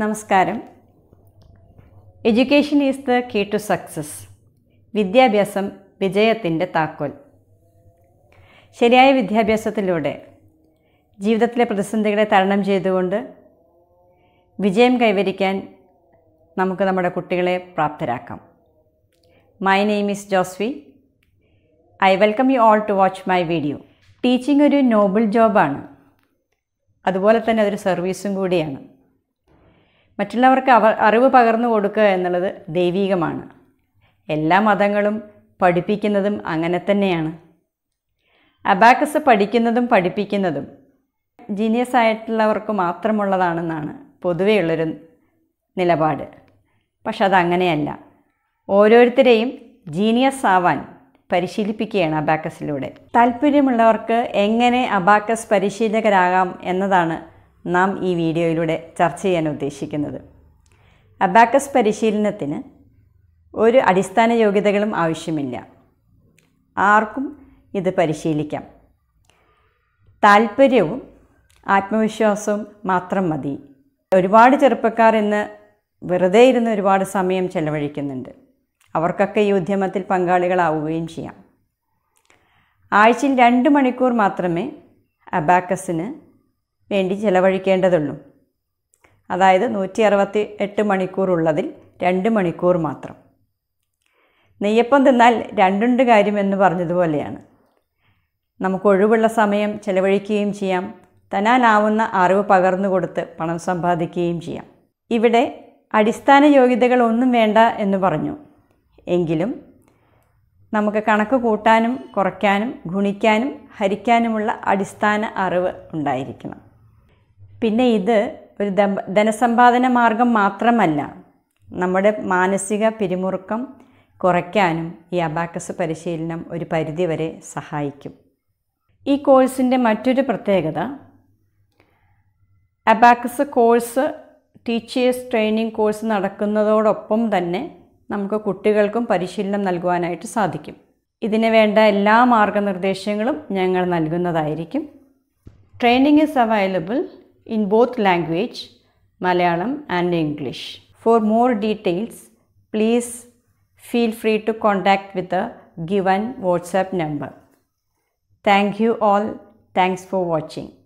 നമസ്കാരം education is the key to success വിദ്യാഭ്യാസം വിജയത്തിൻ്റെ താക്കോൽ ശരിയായ വിദ്യാഭ്യാസത്തിലൂടെ ജീവിതത്തിലെ പ്രതിസന്ധികളെ തരണം ചെയ്തുകൊണ്ട് വിജയം കൈവരിക്കാൻ നമുക്ക് നമ്മുടെ കുട്ടികളെ പ്രാപ്തരാക്കാം my name is Joswi I welcome you all to watch my video teaching ഒരു നോബിൾ ജോബാണ് അതുപോലെ തന്നെ അതൊരു സർവീസും കൂടിയാണ് മറ്റുള്ളവർക്ക് അവ അറിവ് പകർന്നു കൊടുക്കുക എന്നുള്ളത് ദൈവീകമാണ് എല്ലാ മതങ്ങളും പഠിപ്പിക്കുന്നതും അങ്ങനെ തന്നെയാണ് അബാക്കസ് പഠിക്കുന്നതും പഠിപ്പിക്കുന്നതും ജീനിയസ് ആയിട്ടുള്ളവർക്ക് മാത്രമുള്ളതാണെന്നാണ് പൊതുവെയുള്ളൊരു നിലപാട് പക്ഷെ അതങ്ങനെയല്ല ഓരോരുത്തരെയും ജീനിയസ് ആവാൻ പരിശീലിപ്പിക്കുകയാണ് അബാക്കസിലൂടെ താല്പര്യമുള്ളവർക്ക് എങ്ങനെ അബാക്കസ് പരിശീലകരാകാം എന്നതാണ് നാം ഈ വീഡിയോയിലൂടെ ചർച്ച ചെയ്യാൻ ഉദ്ദേശിക്കുന്നത് അബാക്കസ് പരിശീലനത്തിന് ഒരു അടിസ്ഥാന യോഗ്യതകളും ആവശ്യമില്ല ആർക്കും ഇത് പരിശീലിക്കാം താല്പര്യവും ആത്മവിശ്വാസവും മാത്രം മതി ഒരുപാട് ചെറുപ്പക്കാർ ഇന്ന് വെറുതെ ഇരുന്ന് ഒരുപാട് സമയം ചെലവഴിക്കുന്നുണ്ട് അവർക്കൊക്കെ ഈ ഉദ്യമത്തിൽ പങ്കാളികളാവുകയും ചെയ്യാം ആഴ്ചയിൽ രണ്ട് മണിക്കൂർ മാത്രമേ അബാക്കസിന് വേണ്ടി ചിലവഴിക്കേണ്ടതുള്ളൂ അതായത് നൂറ്റി അറുപത്തി എട്ട് മണിക്കൂറുള്ളതിൽ രണ്ട് മണിക്കൂർ മാത്രം നെയ്യപ്പം തിന്നാൽ രണ്ടുണ്ട് കാര്യമെന്ന് പറഞ്ഞതുപോലെയാണ് നമുക്ക് ഒഴിവുള്ള സമയം ചിലവഴിക്കുകയും ചെയ്യാം തനാനാവുന്ന അറിവ് പകർന്നു കൊടുത്ത് പണം സമ്പാദിക്കുകയും ചെയ്യാം ഇവിടെ അടിസ്ഥാന യോഗ്യതകൾ ഒന്നും വേണ്ട എന്ന് പറഞ്ഞു എങ്കിലും നമുക്ക് കണക്ക് കൂട്ടാനും കുറയ്ക്കാനും ഗുണിക്കാനും ഹരിക്കാനുമുള്ള അടിസ്ഥാന അറിവ് ഉണ്ടായിരിക്കണം പിന്നെ ഇത് ഒരു ധനസമ്പാദന മാർഗം മാത്രമല്ല നമ്മുടെ മാനസിക പിരിമുറുക്കം കുറയ്ക്കാനും ഈ അബാക്കസ് പരിശീലനം ഒരു പരിധിവരെ സഹായിക്കും ഈ കോഴ്സിൻ്റെ മറ്റൊരു പ്രത്യേകത abacus course teachers training course നടക്കുന്നതോടൊപ്പം തന്നെ നമുക്ക് കുട്ടികൾക്കും പരിശീലനം നൽകുവാനായിട്ട് സാധിക്കും ഇതിന് വേണ്ട എല്ലാ മാർഗനിർദ്ദേശങ്ങളും ഞങ്ങൾ നൽകുന്നതായിരിക്കും training is available in both language, Malayalam and English. For more details, please feel free to contact with the given WhatsApp number. Thank you all. Thanks for watching.